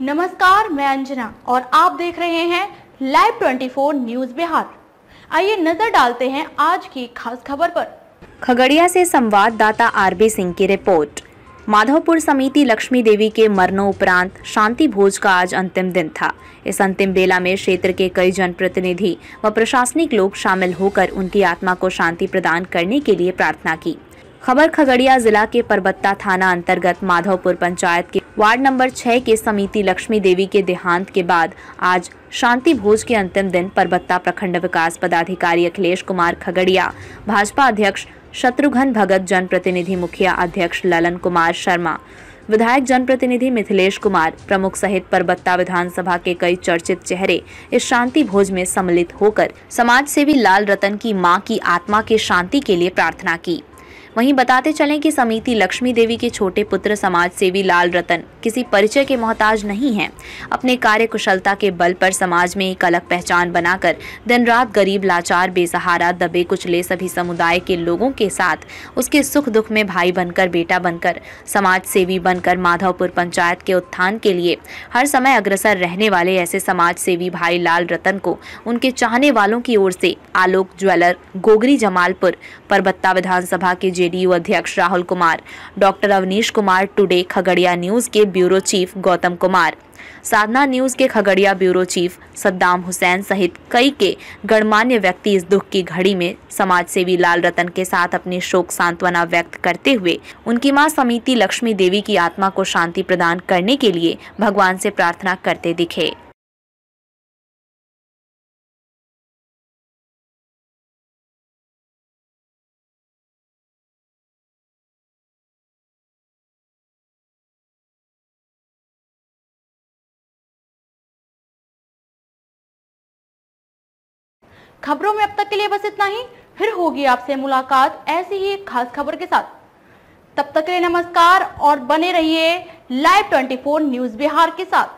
नमस्कार मैं अंजना और आप देख रहे हैं लाइव 24 न्यूज बिहार आइए नजर डालते हैं आज की खास खबर पर खगड़िया से संवाददाता आरबी सिंह की रिपोर्ट माधवपुर समिति लक्ष्मी देवी के उपरांत शांति भोज का आज अंतिम दिन था इस अंतिम बेला में क्षेत्र के कई जनप्रतिनिधि व प्रशासनिक लोग शामिल होकर उनकी आत्मा को शांति प्रदान करने के लिए प्रार्थना की खबर खगड़िया जिला के परबत्ता थाना अंतर्गत माधवपुर पंचायत के वार्ड नंबर छः के समिति लक्ष्मी देवी के देहांत के बाद आज शांति भोज के अंतिम दिन परबत्ता प्रखंड विकास पदाधिकारी अखिलेश कुमार खगड़िया भाजपा अध्यक्ष शत्रुघ्न भगत जनप्रतिनिधि मुखिया अध्यक्ष ललन कुमार शर्मा विधायक जनप्रतिनिधि मिथिलेश कुमार प्रमुख सहित परबत्ता विधानसभा के कई चर्चित चेहरे इस शांति भोज में सम्मिलित होकर समाज सेवी लाल रतन की मां की आत्मा के शांति के लिए प्रार्थना की वहीं बताते चलें कि समिति लक्ष्मी देवी के छोटे पुत्र समाज सेवी लाल रतन किसी परिचय के मोहताज नहीं हैं अपने कार्य कुशलता के बल पर समाज में एक अलग पहचान बनाकर दिन रात गरीब लाचार बेसहारा दबे कुचले सभी समुदाय के लोगों के साथ उसके सुख दुख में भाई बनकर बेटा बनकर समाज सेवी बनकर माधवपुर पंचायत के उत्थान के लिए हर समय अग्रसर रहने वाले ऐसे समाज सेवी भाई लाल रतन को उनके चाहने वालों की ओर से आलोक ज्वेलर गोगरी जमालपुर परबत्ता विधानसभा के जेडीयू अध्यक्ष Rahul Kumar doctor Avnish Kumar today Khagaria news के bureau chief Gautam Kumar Sadhna news के खगड़िया ब्यूरो चीफ सद्दाम हुसैन सहित कई के गणमान्य व्यक्ति इस दुख की घड़ी में समाज सेवी लाल रतन के साथ अपनी शोक सांत्वना व्यक्त करते हुए उनकी मां समिति लक्ष्मी देवी की आत्मा को शांति प्रदान करने के लिए भगवान से प्रार्थना करते दिखे खबरों में अब तक के लिए बस इतना ही फिर होगी आपसे मुलाकात ऐसी ही खास खबर के साथ तब तक के लिए नमस्कार और बने रहिए लाइव 24 न्यूज बिहार के साथ